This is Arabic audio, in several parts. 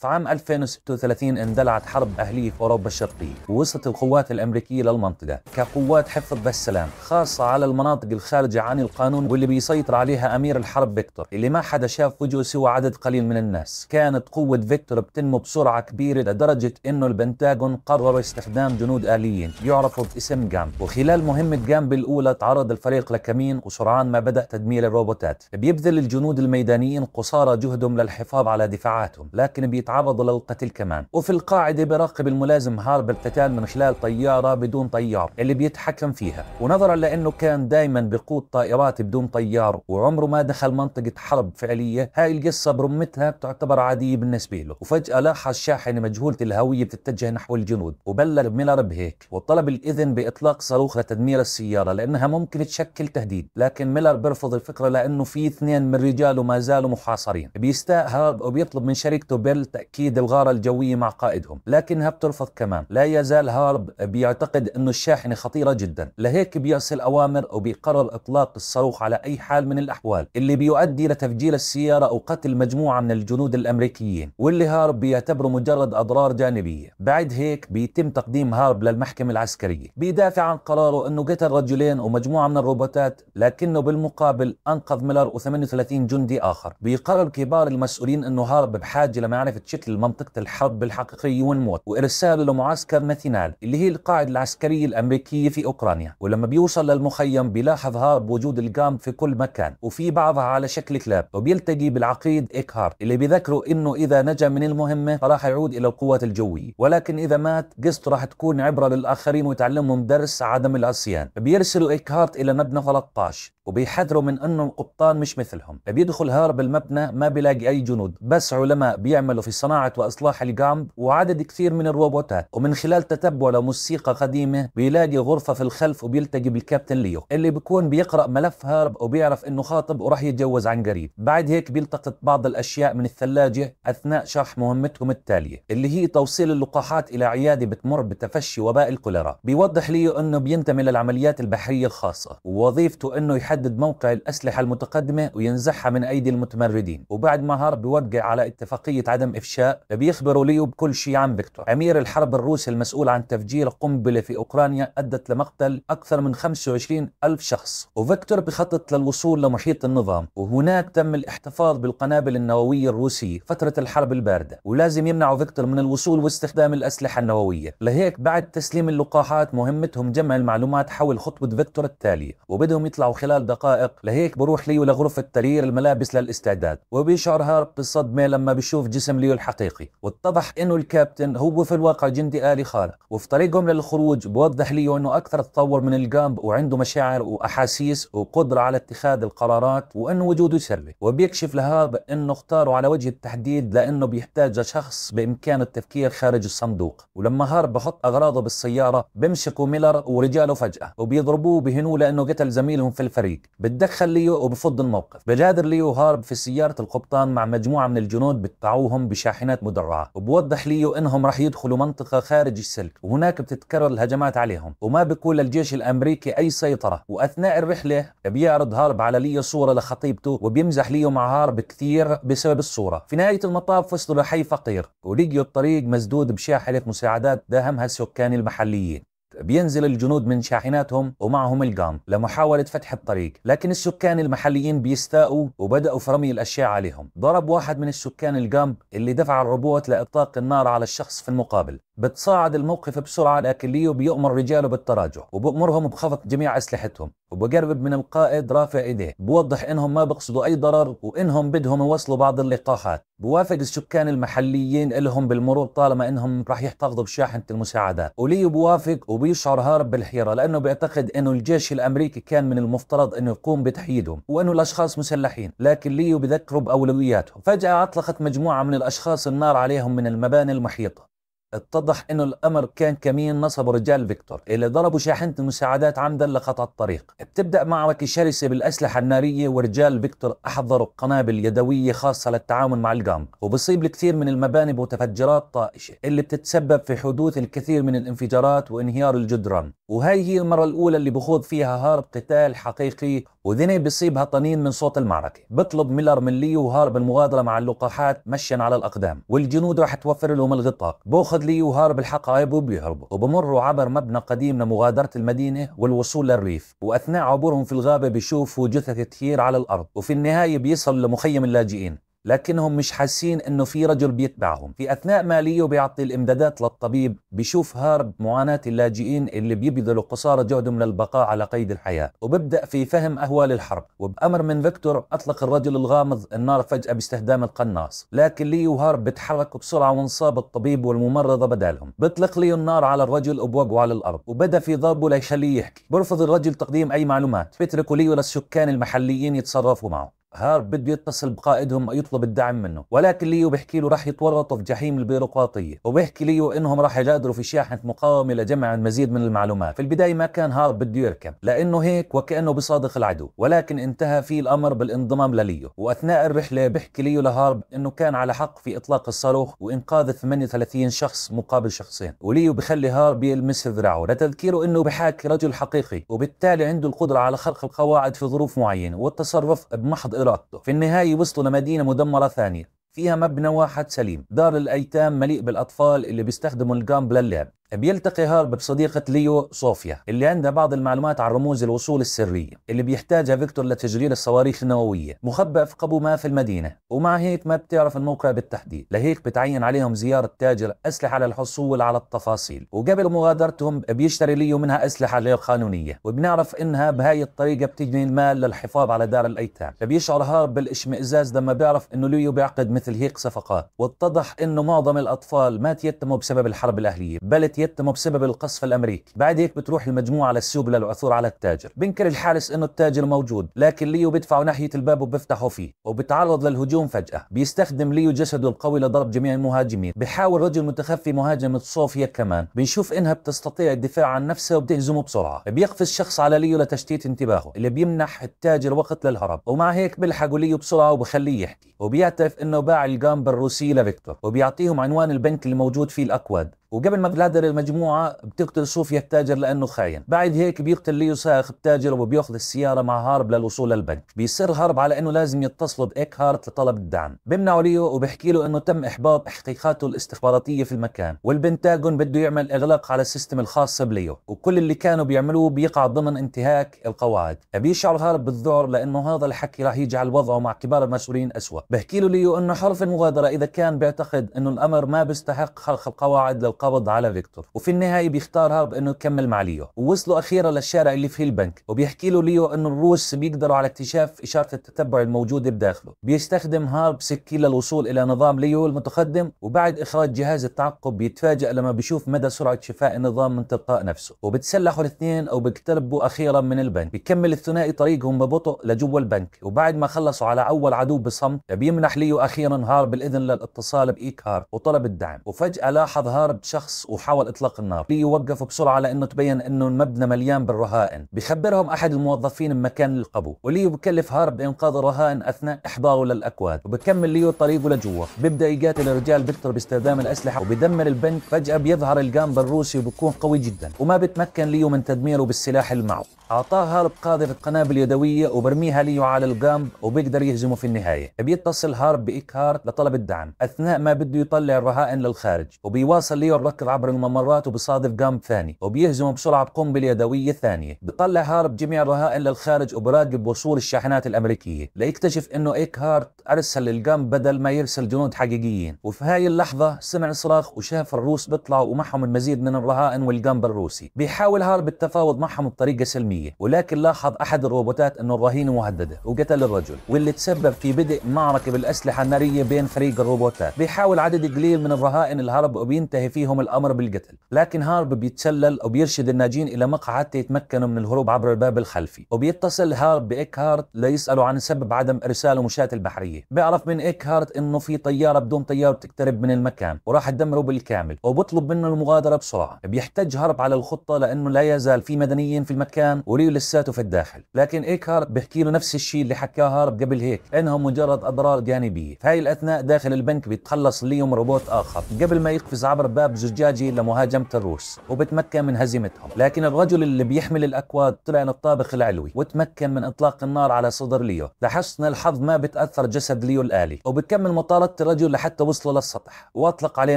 في عام 2036 اندلعت حرب أهلية في أوروبا الشرقية ووصلت القوات الأمريكية للمنطقة كقوات حفظ بالسلام خاصة على المناطق الخارجة عن القانون واللي بيسيطر عليها أمير الحرب فيكتور اللي ما حدا شاف وجهه سوى عدد قليل من الناس كانت قوة فيكتور بتنمو بسرعة كبيرة لدرجة أنه البنتاغون قرروا استخدام جنود آليين يعرفوا باسم جامب وخلال مهمة جامب الأولى تعرض الفريق لكمين وسرعان ما بدأ تدمير الروبوتات بيبذل الجنود الميدانيين قصارى جهدهم للحفاظ على دفاعاتهم لكن بيت يتعرضوا للقتل كمان وفي القاعدة بيراقب الملازم هارب القتال من خلال طيارة بدون طيار اللي بيتحكم فيها ونظرا لأنه كان دايما بقود طائرات بدون طيار وعمره ما دخل منطقة حرب فعلية هاي القصة برمتها تعتبر عادية بالنسبة له وفجأة لاحظ شاحنة مجهولة الهوية بتتجه نحو الجنود وبلغ ميلر بهيك وطلب الإذن بإطلاق صاروخ لتدمير السيارة لأنها ممكن تشكل تهديد لكن ميلر بيرفض الفكرة لأنه في اثنين من رجاله ما زالوا محاصرين بيستاء هارب وبيطلب من شركته بيرل تأكيد الغارة الجوية مع قائدهم لكنها بترفض كمان لا يزال هارب بيعتقد أن الشاحنة خطيرة جدا لهيك بيرسل أوامر وبيقرر إطلاق الصاروخ على أي حال من الأحوال اللي بيؤدي لتفجير السيارة أو قتل مجموعة من الجنود الأمريكيين واللي هارب بيعتبره مجرد أضرار جانبية بعد هيك بيتم تقديم هارب للمحكمة العسكرية بيدافع عن قراره أنه قتل رجلين ومجموعة من الروبوتات لكنه بالمقابل أنقذ ميلر و38 جندي آخر بيقرر كبار المسؤولين أنه هارب بحاجة لمعرفة شكل منطقة الحرب الحقيقية والموت وإرساله لمعسكر ماثينال اللي هي القاعدة العسكرية الأمريكية في أوكرانيا ولما بيوصل للمخيم بيلاحظ هارب وجود الجام في كل مكان وفي بعضها على شكل كلاب وبيلتقي بالعقيد إيكهارت اللي بيذكره إنه إذا نجا من المهمة فراح يعود إلى القوات الجوية ولكن إذا مات قصته راح تكون عبرة للآخرين ويتعلمهم درس عدم العصيان بيرسلوا إيكهارت إلى مبنى 13 وبيحذروا من انه القبطان مش مثلهم بيدخل هارب المبنى ما بيلاقي اي جنود بس علماء بيعملوا في صناعه واصلاح الجامب وعدد كثير من الروبوتات ومن خلال تتبع لموسيقى قديمه بيلاقي غرفه في الخلف وبيلتقي بالكابتن ليو اللي بيكون بيقرا ملف هارب وبيعرف انه خاطب وراح يتجوز عن قريب بعد هيك بيلتقط بعض الاشياء من الثلاجه اثناء شرح مهمتهم التاليه اللي هي توصيل اللقاحات الى عياده بتمر بتفشي وباء الكوليرا بيوضح ليو انه بينتمي للعمليات البحريه الخاصه ووظيفته انه يحدد يحدد موقع الأسلحة المتقدمة وينزعها من أيدي المتمردين وبعد ما هرب بيوقع على اتفاقية عدم إفشاء بيخبروا ليو بكل شيء عن فيكتور أمير الحرب الروسي المسؤول عن تفجير قنبلة في أوكرانيا أدت لمقتل أكثر من 25 ألف شخص وفيكتور بخطط للوصول لمحيط النظام وهناك تم الاحتفاظ بالقنابل النووية الروسية فترة الحرب الباردة ولازم يمنعوا فيكتور من الوصول واستخدام الأسلحة النووية لهيك بعد تسليم اللقاحات مهمتهم جمع المعلومات حول خطوة فيكتور التالية وبدهم يطلعوا خلال دقائق لهيك بروح ليو لغرفة تغيير الملابس للاستعداد وبيشعر هارب بالصدمة لما بيشوف جسم ليو الحقيقي واتضح انه الكابتن هو في الواقع جندي آلي خارق وفي طريقهم للخروج بوضح ليو انه اكثر تطور من الجامب وعنده مشاعر واحاسيس وقدرة على اتخاذ القرارات وانه وجوده سري وبيكشف لهارب انه اختاره على وجه التحديد لانه بيحتاج لشخص بامكانه التفكير خارج الصندوق ولما هارب بحط اغراضه بالسيارة بمسكوا ميلر ورجاله فجأة وبيضربوه بهنوه لانه قتل زميلهم في الفريق الطريق بتدخل ليو وبفض الموقف بجادر ليو هارب في سيارة القبطان مع مجموعة من الجنود بتبعوهم بشاحنات مدرعة وبوضح ليو انهم رح يدخلوا منطقة خارج السلك وهناك بتتكرر الهجمات عليهم وما بيكون للجيش الامريكي اي سيطرة واثناء الرحلة بيعرض هارب على ليو صورة لخطيبته وبيمزح ليو مع هارب كثير بسبب الصورة في نهاية المطاف وصلوا لحي فقير ولقيوا الطريق مسدود بشاحنة مساعدات داهمها السكان المحليين بينزل الجنود من شاحناتهم ومعهم القام لمحاولة فتح الطريق لكن السكان المحليين بيستاءوا وبدأوا في رمي الأشياء عليهم ضرب واحد من السكان القام اللي دفع الروبوت لإطلاق النار على الشخص في المقابل بتصاعد الموقف بسرعة لكن ليو بيؤمر رجاله بالتراجع وبأمرهم بخفض جميع أسلحتهم وبقرب من القائد رافع ايديه بوضح انهم ما بقصدوا اي ضرر وانهم بدهم يوصلوا بعض اللقاحات بوافق السكان المحليين لهم بالمرور طالما انهم راح يحتفظوا بشاحنه المساعدات وليو بوافق وبيشعر هارب بالحيره لانه بيعتقد انه الجيش الامريكي كان من المفترض انه يقوم بتحييدهم وانه الاشخاص مسلحين لكن ليو بذكره باولوياته فجاه اطلقت مجموعه من الاشخاص النار عليهم من المباني المحيطه اتضح انه الامر كان كمين نصبه رجال فيكتور اللي ضربوا شاحنه المساعدات عمدا لقطع الطريق بتبدا معركه شرسه بالاسلحه الناريه ورجال فيكتور احضروا قنابل يدويه خاصه للتعامل مع الجام وبصيب الكثير من المباني بمتفجرات طائشه اللي بتتسبب في حدوث الكثير من الانفجارات وانهيار الجدران وهي هي المرة الأولى اللي بخوض فيها هارب قتال حقيقي وذني بيصيبها طنين من صوت المعركة بطلب ميلر من ليو هارب المغادرة مع اللقاحات مشيا على الأقدام والجنود راح توفر لهم الغطاء بأخذ ليو هارب الحقائب وبيهربوا وبمروا عبر مبنى قديم لمغادرة المدينة والوصول للريف وأثناء عبورهم في الغابة بيشوفوا جثث كثير على الأرض وفي النهاية بيصل لمخيم اللاجئين لكنهم مش حاسين انه في رجل بيتبعهم في اثناء ما ليو بيعطي الامدادات للطبيب بشوف هارب معاناة اللاجئين اللي بيبذلوا قصارى جهدهم للبقاء على قيد الحياة وببدأ في فهم اهوال الحرب وبأمر من فيكتور اطلق الرجل الغامض النار فجأة باستخدام القناص لكن ليو وهارب بتحركوا بسرعة وانصاب الطبيب والممرضة بدالهم بيطلق ليو النار على الرجل وبوقعوا على الارض وبدأ في ضربه ليخليه يحكي برفض الرجل تقديم اي معلومات بيتركوا ليو للسكان المحليين يتصرفوا معه هارب بده يتصل بقائدهم يطلب الدعم منه ولكن ليو بيحكي له راح يتورطوا في جحيم البيروقراطية وبيحكي ليو انهم راح يغادروا في شاحنة مقاومة لجمع المزيد من المعلومات في البداية ما كان هارب بده يركب لانه هيك وكأنه بصادق العدو ولكن انتهى فيه الامر بالانضمام لليو واثناء الرحلة بيحكي ليو لهارب انه كان على حق في اطلاق الصاروخ وانقاذ 38 شخص مقابل شخصين وليو بخلي هارب يلمس ذراعه لتذكيره انه بحاكي رجل حقيقي وبالتالي عنده القدرة على خرق القواعد في ظروف معينة والتصرف بمحض إرادته في النهاية وصلوا لمدينة مدمرة ثانية فيها مبنى واحد سليم دار الأيتام مليء بالأطفال اللي بيستخدموا الجامب للعب بيلتقي هارب بصديقة ليو صوفيا اللي عندها بعض المعلومات عن رموز الوصول السرية اللي بيحتاجها فيكتور لتشغيل الصواريخ النووية مخبأ في قبو ما في المدينة ومع هيك ما بتعرف الموقع بالتحديد لهيك بتعين عليهم زيارة تاجر أسلحة للحصول على التفاصيل وقبل مغادرتهم بيشتري ليو منها أسلحة غير قانونية وبنعرف إنها بهاي الطريقة بتجني المال للحفاظ على دار الأيتام فبيشعر هارب بالإشمئزاز لما بيعرف إنه ليو بيعقد مثل هيك صفقات واتضح إنه معظم الأطفال ما تيتموا بسبب الحرب الأهلية بل يتموا بسبب القصف الامريكي بعد هيك بتروح المجموعه على السوق للعثور على التاجر بنكر الحارس انه التاجر موجود لكن ليو بيدفعوا ناحيه الباب وبيفتحوا فيه وبتعرض للهجوم فجاه بيستخدم ليو جسده القوي لضرب جميع المهاجمين بحاول رجل متخفي مهاجمه صوفيا كمان بنشوف انها بتستطيع الدفاع عن نفسها وبتهزمه بسرعه بيقفز شخص على ليو لتشتيت انتباهه اللي بيمنح التاجر وقت للهرب ومع هيك بيلحقوا ليو بسرعه وبخليه يحكي وبيعترف انه باع الجامب الروسي لفيكتور وبيعطيهم عنوان البنك اللي موجود فيه الاكواد وقبل ما تغادر المجموعه بتقتل صوفيا التاجر لانه خاين بعد هيك بيقتل ليو ساخ التاجر وبياخذ السياره مع هارب للوصول للبنك بيصر هارب على انه لازم يتصلوا بايكهارت لطلب الدعم بيمنعوا ليو وبحكي له انه تم احباط تحقيقاته الاستخباراتيه في المكان والبنتاغون بده يعمل اغلاق على السيستم الخاص بليو وكل اللي كانوا بيعملوه بيقع ضمن انتهاك القواعد بيشعر هارب بالذعر لانه هذا الحكي راح يجعل وضعه مع كبار المسؤولين اسوا بحكي له ليو انه حرف المغادره اذا كان بيعتقد انه الامر ما بيستحق خلق القواعد لو القبض على فيكتور وفي النهاية بيختارها بأنه يكمل مع ليو ووصلوا أخيرا للشارع اللي فيه البنك وبيحكي له ليو أنه الروس بيقدروا على اكتشاف إشارة التتبع الموجودة بداخله بيستخدم هارب سكي للوصول إلى نظام ليو المتقدم وبعد إخراج جهاز التعقب بيتفاجأ لما بيشوف مدى سرعة شفاء النظام من تلقاء نفسه وبتسلحوا الاثنين أو بيقتربوا أخيرا من البنك بيكمل الثنائي طريقهم ببطء لجوا البنك وبعد ما خلصوا على أول عدو بصمت بيمنح ليو أخيرا هارب الإذن للاتصال بإيكار وطلب الدعم وفجأة لاحظ هارب شخص وحاول إطلاق النار ليوقفوا بسرعة لأنه تبين أنه المبنى مليان بالرهائن بخبرهم أحد الموظفين بمكان القبو وليو بكلف هارب بإنقاذ الرهائن أثناء إحضاره للأكواد وبكمل ليو طريقه لجوا بيبدأ يقاتل الرجال بيكتر باستخدام الأسلحة وبيدمر البنك فجأة بيظهر الجامبر الروسي وبيكون قوي جدا وما بتمكن ليو من تدميره بالسلاح اللي معه اعطاها للقاذف القنابل اليدويه وبرميها ليو على الجنب وبيقدر يهزمه في النهايه بيتصل هارب بايكهارت لطلب الدعم اثناء ما بده يطلع الرهائن للخارج وبيواصل ليو الركض عبر الممرات وبصادف جامب ثاني وبيهزمه بسرعه بقنبله يدويه ثانيه بيطلع هارب جميع الرهائن للخارج وبراقب وصول الشاحنات الامريكيه ليكتشف انه ايكهارت ارسل الجنب بدل ما يرسل جنود حقيقيين وفي هاي اللحظه سمع صراخ وشاف الروس بيطلعوا ومعهم المزيد من الرهائن والجامب الروسي بيحاول هارب التفاوض معهم بطريقه سلميه الأمنية ولكن لاحظ أحد الروبوتات أن الرهينة مهددة وقتل الرجل واللي تسبب في بدء معركة بالأسلحة النارية بين فريق الروبوتات بيحاول عدد قليل من الرهائن الهرب وبينتهي فيهم الأمر بالقتل لكن هارب بيتسلل وبيرشد الناجين إلى مقعد يتمكنوا من الهروب عبر الباب الخلفي وبيتصل هارب بإيكهارت ليسأله عن سبب عدم إرساله مشاة البحرية بيعرف من إيكهارت إنه في طيارة بدون طيار بتقترب من المكان وراح تدمره بالكامل وبطلب منه المغادرة بسرعة بيحتاج هارب على الخطة لأنه لا يزال في مدنيين في المكان وليو لساته في الداخل لكن ايكهارت بيحكي له نفس الشيء اللي حكاه هارب قبل هيك انهم مجرد اضرار جانبيه في هاي الاثناء داخل البنك بيتخلص ليوم روبوت اخر قبل ما يقفز عبر باب زجاجي لمهاجمه الروس وبتمكن من هزيمتهم لكن الرجل اللي بيحمل الاكواد طلع للطابق العلوي وتمكن من اطلاق النار على صدر ليو لحسن الحظ ما بتاثر جسد ليو الالي وبتكمل مطاردة الرجل لحتى وصلوا للسطح واطلق عليه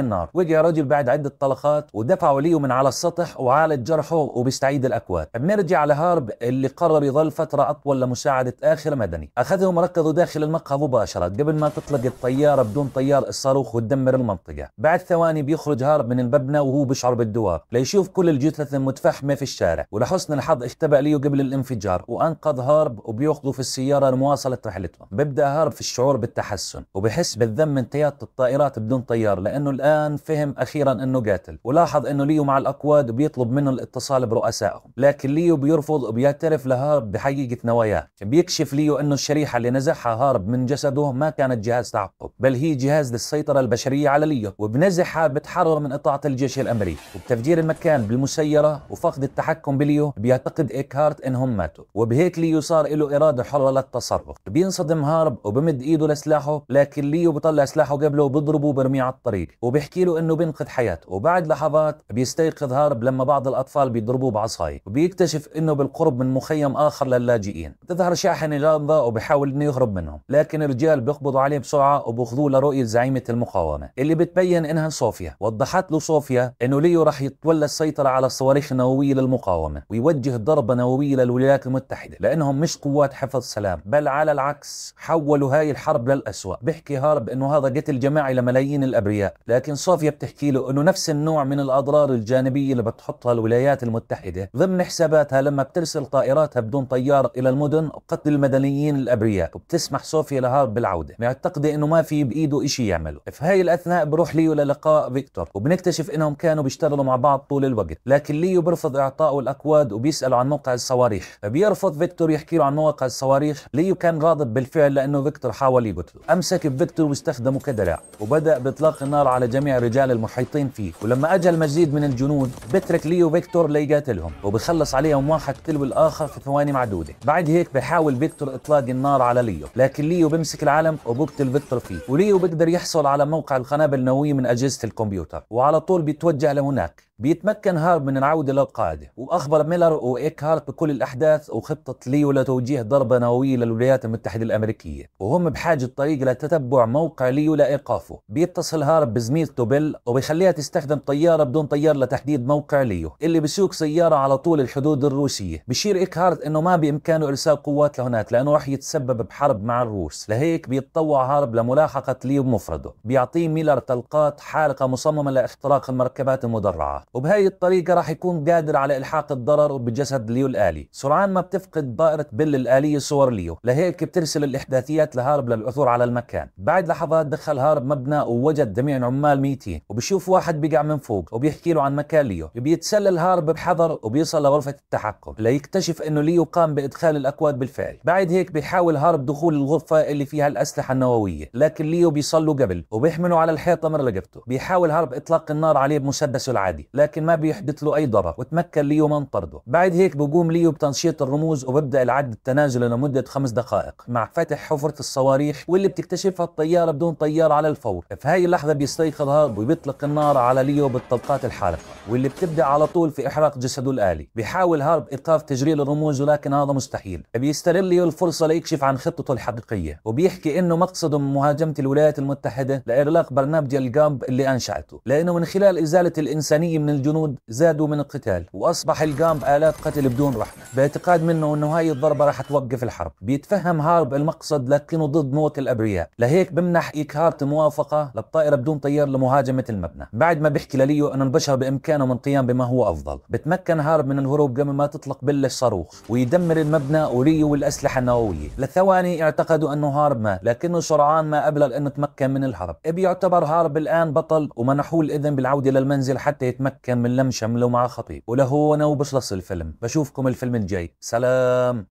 النار وجع رجل بعد عده طلقات ودفعوا ليو من على السطح وعالج جرحه وبيستعيد الاكواد بنرجع على هارب اللي قرر يظل فترة أطول لمساعدة آخر مدني أخذهم مركزه داخل المقهى مباشرة قبل ما تطلق الطيارة بدون طيار الصاروخ وتدمر المنطقة بعد ثواني بيخرج هارب من المبنى وهو بيشعر بالدوار ليشوف كل الجثث المتفحمة في الشارع ولحسن الحظ اشتبأ ليه قبل الانفجار وأنقذ هارب وبيأخذه في السيارة لمواصلة رحلتهم بيبدأ هارب في الشعور بالتحسن وبحس بالذنب من تيات الطائرات بدون طيار لأنه الآن فهم أخيرا أنه قاتل ولاحظ أنه ليو مع الأقواد وبيطلب منه الاتصال برؤسائهم لكن ليو بيرفض المحفوظ بيعترف لهارب بحقيقة نواياه بيكشف ليو أنه الشريحة اللي نزعها هارب من جسده ما كانت جهاز تعقب بل هي جهاز للسيطرة البشرية على ليو وبنزعها بتحرر من إطاعة الجيش الأمريكي وبتفجير المكان بالمسيرة وفقد التحكم بليو بيعتقد إيكهارت أنهم ماتوا وبهيك ليو صار له إرادة حرة للتصرف بينصدم هارب وبمد إيده لسلاحه لكن ليو بطلع سلاحه قبله وبضربه وبرميه على الطريق وبيحكي له أنه بينقذ حياته وبعد لحظات بيستيقظ هارب لما بعض الأطفال بيضربوه بعصاي وبيكتشف أنه بالقرب من مخيم آخر للاجئين تظهر شاحن غامضة وبحاول أنه يهرب منهم لكن الرجال بيقبضوا عليه بسرعة وبخذوه لرؤية زعيمة المقاومة اللي بتبين إنها صوفيا وضحت له صوفيا إنه ليو راح يتولى السيطرة على الصواريخ النووية للمقاومة ويوجه ضربة نووية للولايات المتحدة لأنهم مش قوات حفظ سلام بل على العكس حولوا هاي الحرب للأسوأ بيحكي هارب إنه هذا قتل جماعي لملايين الأبرياء لكن صوفيا بتحكي له إنه نفس النوع من الأضرار الجانبية اللي بتحطها الولايات المتحدة ضمن حساباتها لما بترسل طائراتها بدون طيار إلى المدن وقتل المدنيين الأبرياء وبتسمح صوفيا لهارب بالعودة معتقدة أنه ما في بإيده شيء يعمله في هاي الأثناء بروح ليو للقاء فيكتور وبنكتشف أنهم كانوا بيشتغلوا مع بعض طول الوقت لكن ليو بيرفض إعطائه الأكواد وبيسأله عن موقع الصواريخ فبيرفض فيكتور يحكي له عن موقع الصواريخ ليو كان غاضب بالفعل لأنه فيكتور حاول يقتله أمسك بفيكتور واستخدمه كدرع وبدأ بإطلاق النار على جميع الرجال المحيطين فيه ولما أجى المزيد من الجنود بترك ليو فيكتور ليقاتلهم وبخلص عليهم واحد واحد تلو الاخر في ثواني معدوده بعد هيك بحاول فيكتور اطلاق النار على ليو لكن ليو بمسك العلم وبقتل فيكتور فيه وليو بيقدر يحصل على موقع القنابل النوويه من اجهزه الكمبيوتر وعلى طول بيتوجه لهناك بيتمكن هارب من العودة للقاعدة وأخبر ميلر وإيكهارت بكل الأحداث وخطة ليو لتوجيه ضربة نووية للولايات المتحدة الأمريكية وهم بحاجة طريق لتتبع موقع ليو لإيقافه بيتصل هارب بزميلته بيل وبيخليها تستخدم طيارة بدون طيار لتحديد موقع ليو اللي بسوق سيارة على طول الحدود الروسية بشير إيكهارت إنه ما بإمكانه إرسال قوات لهناك لأنه راح يتسبب بحرب مع الروس لهيك بيتطوع هارب لملاحقة ليو بمفرده بيعطيه ميلر تلقات حارقة مصممة لاختراق المركبات المدرعة وبهي الطريقة راح يكون قادر على إلحاق الضرر بجسد ليو الآلي سرعان ما بتفقد دائرة بيل الآلية صور ليو لهيك بترسل الإحداثيات لهارب للعثور على المكان بعد لحظات دخل هارب مبنى ووجد جميع عمال ميتين وبشوف واحد بيقع من فوق وبيحكي له عن مكان ليو بيتسلل هارب بحذر وبيصل لغرفة التحكم ليكتشف أنه ليو قام بإدخال الأكواد بالفعل بعد هيك بيحاول هارب دخول الغرفة اللي فيها الأسلحة النووية لكن ليو له قبل وبيحمله على الحيطة من بيحاول هارب إطلاق النار عليه بمسدسه العادي لكن ما بيحدث له أي ضرر وتمكن ليو من طرده بعد هيك بقوم ليو بتنشيط الرموز وببدأ العد التنازل لمدة خمس دقائق مع فتح حفرة الصواريخ واللي بتكتشفها الطيارة بدون طيار على الفور في هاي اللحظة بيستيقظ هارب وبيطلق النار على ليو بالطلقات الحارقة واللي بتبدأ على طول في إحراق جسده الآلي بيحاول هارب إيقاف تجريل الرموز ولكن هذا مستحيل بيستغل ليو الفرصة ليكشف عن خطته الحقيقية وبيحكي إنه مقصده من مهاجمة الولايات المتحدة لإغلاق برنامج الجامب اللي أنشأته لأنه من خلال إزالة الإنسانية من الجنود زادوا من القتال وأصبح الجامب آلات قتل بدون رحمة باعتقاد منه أنه هاي الضربة راح توقف الحرب بيتفهم هارب المقصد لكنه ضد موت الأبرياء لهيك بمنح إيكهارت موافقة للطائرة بدون طيار لمهاجمة المبنى بعد ما بيحكي لليو أن البشر بإمكانهم القيام بما هو أفضل بتمكن هارب من الهروب قبل ما تطلق بلش صاروخ ويدمر المبنى وليو والأسلحة النووية لثواني اعتقدوا أنه هارب مات لكنه سرعان ما أبلغ أنه تمكن من الهرب بيعتبر هارب الآن بطل ومنحوه الإذن بالعودة للمنزل حتى يتمكن كان من لم شمله مع خطيب ولهون وبخلص الفيلم بشوفكم الفيلم الجاي سلام